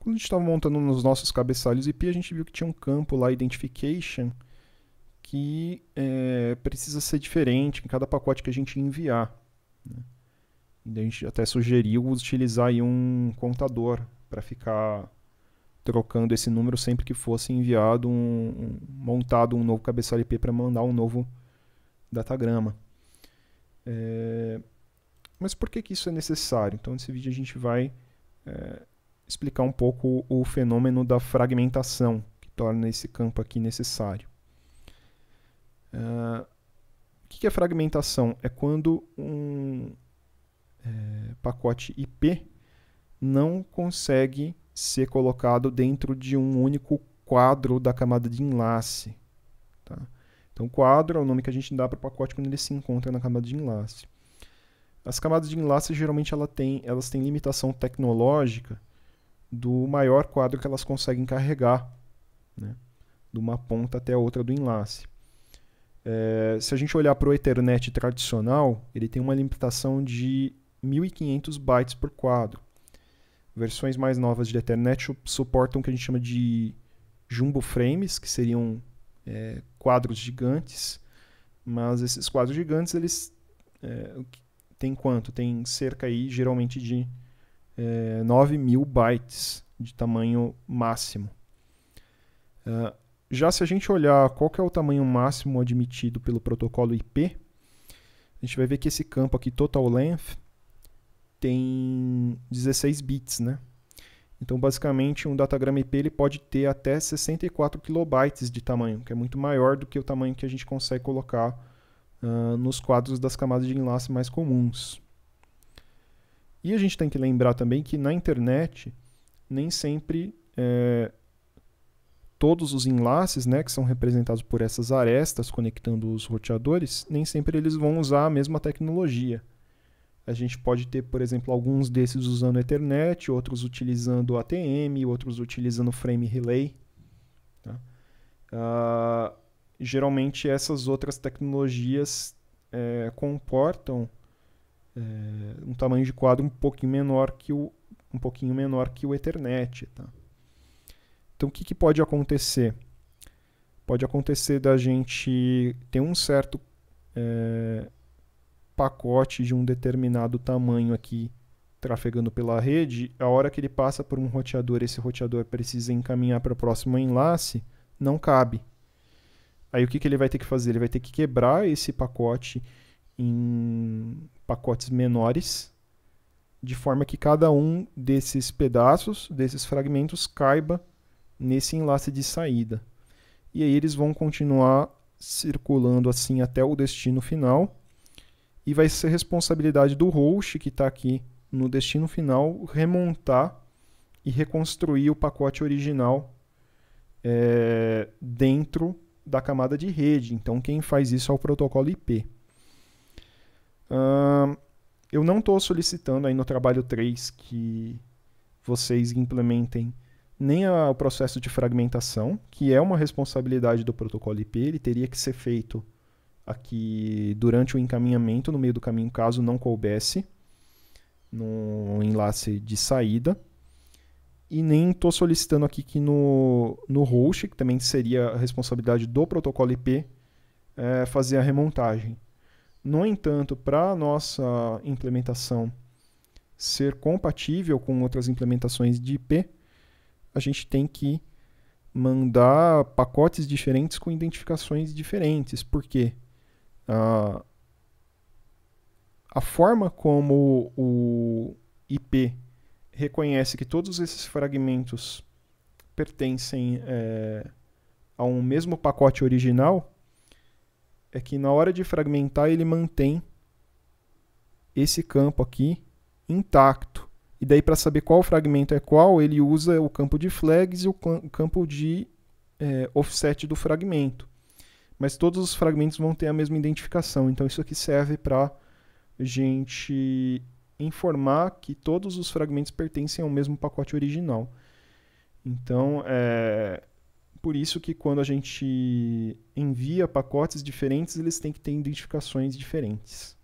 Quando a gente estava montando nos nossos cabeçalhos IP, a gente viu que tinha um campo lá, Identification, que é, precisa ser diferente em cada pacote que a gente enviar. Né? A gente até sugeriu utilizar um contador para ficar trocando esse número sempre que fosse enviado, um, um montado um novo cabeçalho IP para mandar um novo datagrama. É... Mas por que, que isso é necessário? Então, nesse vídeo a gente vai é, explicar um pouco o fenômeno da fragmentação que torna esse campo aqui necessário. Uh, o que é fragmentação? É quando um é, pacote IP não consegue ser colocado dentro de um único quadro da camada de enlace. Tá? Então, quadro é o nome que a gente dá para o pacote quando ele se encontra na camada de enlace. As camadas de enlace geralmente ela tem, elas têm limitação tecnológica do maior quadro que elas conseguem carregar, né? de uma ponta até a outra do enlace. É, se a gente olhar para o Ethernet tradicional, ele tem uma limitação de 1500 bytes por quadro. Versões mais novas de Ethernet suportam o que a gente chama de jumbo frames, que seriam é, quadros gigantes, mas esses quadros gigantes eles é, tem quanto? Tem cerca aí geralmente de é, 9 mil bytes de tamanho máximo. Uh, já se a gente olhar qual é o tamanho máximo admitido pelo protocolo IP, a gente vai ver que esse campo aqui, total length, tem 16 bits, né? Então, basicamente, um datagrama IP ele pode ter até 64 kilobytes de tamanho, que é muito maior do que o tamanho que a gente consegue colocar uh, nos quadros das camadas de enlace mais comuns. E a gente tem que lembrar também que na internet nem sempre é, todos os enlaces, né, que são representados por essas arestas conectando os roteadores, nem sempre eles vão usar a mesma tecnologia. A gente pode ter, por exemplo, alguns desses usando Ethernet, outros utilizando ATM, outros utilizando Frame Relay. Tá? Uh, geralmente essas outras tecnologias é, comportam é, um tamanho de quadro um pouquinho menor que o um pouquinho menor que o Ethernet, tá? Então o que, que pode acontecer? Pode acontecer da gente ter um certo é, pacote de um determinado tamanho aqui trafegando pela rede, a hora que ele passa por um roteador, esse roteador precisa encaminhar para o próximo enlace, não cabe. Aí o que, que ele vai ter que fazer? Ele vai ter que quebrar esse pacote em pacotes menores, de forma que cada um desses pedaços, desses fragmentos, caiba nesse enlace de saída. E aí eles vão continuar circulando assim até o destino final. E vai ser responsabilidade do host que está aqui no destino final remontar e reconstruir o pacote original é, dentro da camada de rede. Então, quem faz isso é o protocolo IP eu não estou solicitando aí no trabalho 3 que vocês implementem nem o processo de fragmentação, que é uma responsabilidade do protocolo IP, ele teria que ser feito aqui durante o encaminhamento, no meio do caminho, caso não coubesse, no enlace de saída. E nem estou solicitando aqui que no, no host, que também seria a responsabilidade do protocolo IP, é, eh, fazer a remontagem. No entanto, para a nossa implementação ser compatível com outras implementações de IP, a gente tem que mandar pacotes diferentes com identificações diferentes, porque a, a forma como o IP reconhece que todos esses fragmentos pertencem é, a um mesmo pacote original é que na hora de fragmentar ele mantém esse campo aqui intacto. E daí para saber qual fragmento é qual, ele usa o campo de flags e o campo de é, offset do fragmento. Mas todos os fragmentos vão ter a mesma identificação. Então isso aqui serve para gente informar que todos os fragmentos pertencem ao mesmo pacote original. Então, é, por isso que quando a gente envia pacotes diferentes, eles têm que ter identificações diferentes.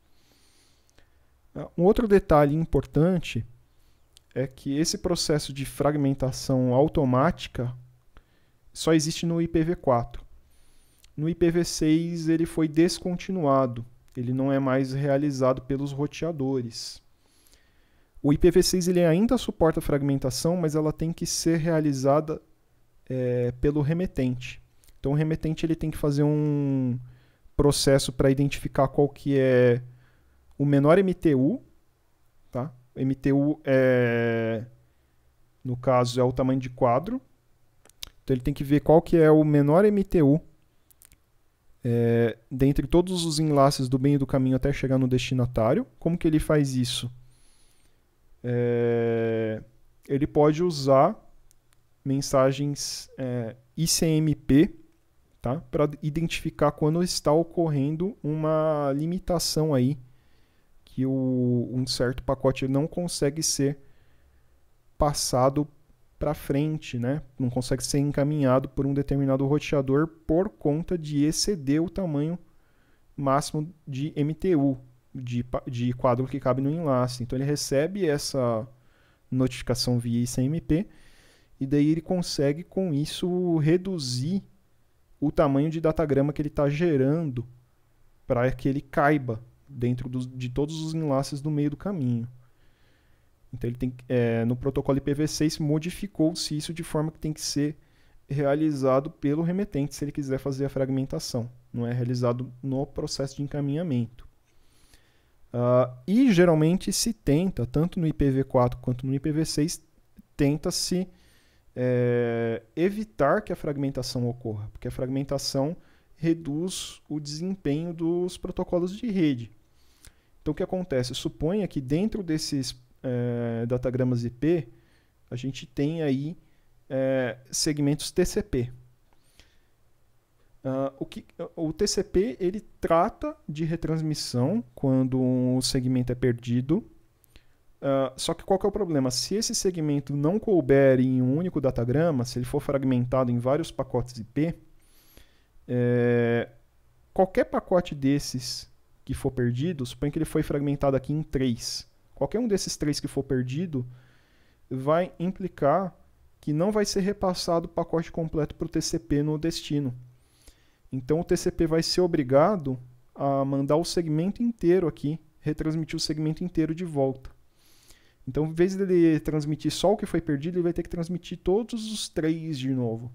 Ah, um outro detalhe importante é que esse processo de fragmentação automática só existe no IPv4. No IPv6 ele foi descontinuado, ele não é mais realizado pelos roteadores. O IPv6 ele ainda suporta fragmentação, mas ela tem que ser realizada é, pelo remetente. Então o remetente ele tem que fazer um processo para identificar qual que é o menor MTU, tá? MTU é no caso é o tamanho de quadro. Então ele tem que ver qual que é o menor MTU é, dentre todos os enlaces do meio do caminho até chegar no destinatário. Como que ele faz isso? É, ele pode usar mensagens é, ICMP tá? para identificar quando está ocorrendo uma limitação aí que o, um certo pacote não consegue ser passado para frente, né? não consegue ser encaminhado por um determinado roteador por conta de exceder o tamanho máximo de MTU, de, de quadro que cabe no enlace. Então ele recebe essa notificação via ICMP e daí ele consegue com isso reduzir o tamanho de datagrama que ele está gerando para que ele caiba dentro de todos os enlaces do meio do caminho. Então ele tem é, no protocolo IPv6 modificou-se isso de forma que tem que ser realizado pelo remetente se ele quiser fazer a fragmentação. Não é realizado no processo de encaminhamento. Uh, e geralmente se tenta, tanto no IPv4 quanto no IPv6, tenta-se é, evitar que a fragmentação ocorra, porque a fragmentação reduz o desempenho dos protocolos de rede. Então, o que acontece? Suponha que dentro desses é, datagramas IP, a gente tem aí é, segmentos TCP. Uh, ah, o, que, o TCP ele trata de retransmissão quando um segmento é perdido ah, só que qual que é o problema? Se esse segmento não couber em um único datagrama, se ele for fragmentado em vários pacotes IP, é, qualquer pacote desses que for perdido, suponha que ele foi fragmentado aqui em três. Qualquer um desses três que for perdido vai implicar que não vai ser repassado o pacote completo para o TCP no destino. Então o TCP vai ser obrigado a mandar o segmento inteiro aqui, retransmitir o segmento inteiro de volta. Então, em vez dele transmitir só o que foi perdido, ele vai ter que transmitir todos os três de novo.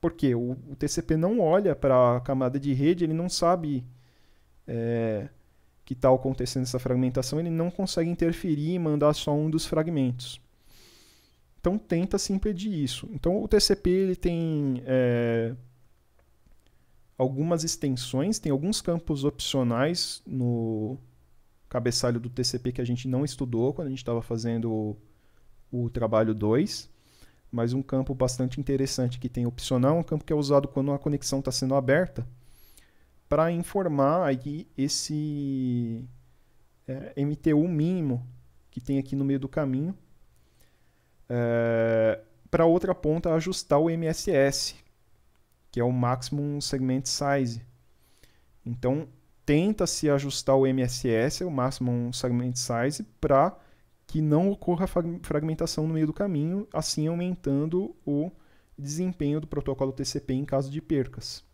Por quê? O, o TCP não olha para a camada de rede, ele não sabe é, que está acontecendo essa fragmentação, ele não consegue interferir e mandar só um dos fragmentos. Então, tenta-se impedir isso. Então, o TCP ele tem é, algumas extensões, tem alguns campos opcionais no, cabeçalho do TCP que a gente não estudou quando a gente estava fazendo o, o trabalho 2, mas um campo bastante interessante que tem opcional, um campo que é usado quando a conexão está sendo aberta, para informar aí esse é, MTU mínimo que tem aqui no meio do caminho, é, para outra ponta ajustar o MSS, que é o Maximum Segment Size. Então, tenta se ajustar o MSS, o Maximum Segment Size, para que não ocorra fragmentação no meio do caminho, assim aumentando o desempenho do protocolo TCP em caso de percas.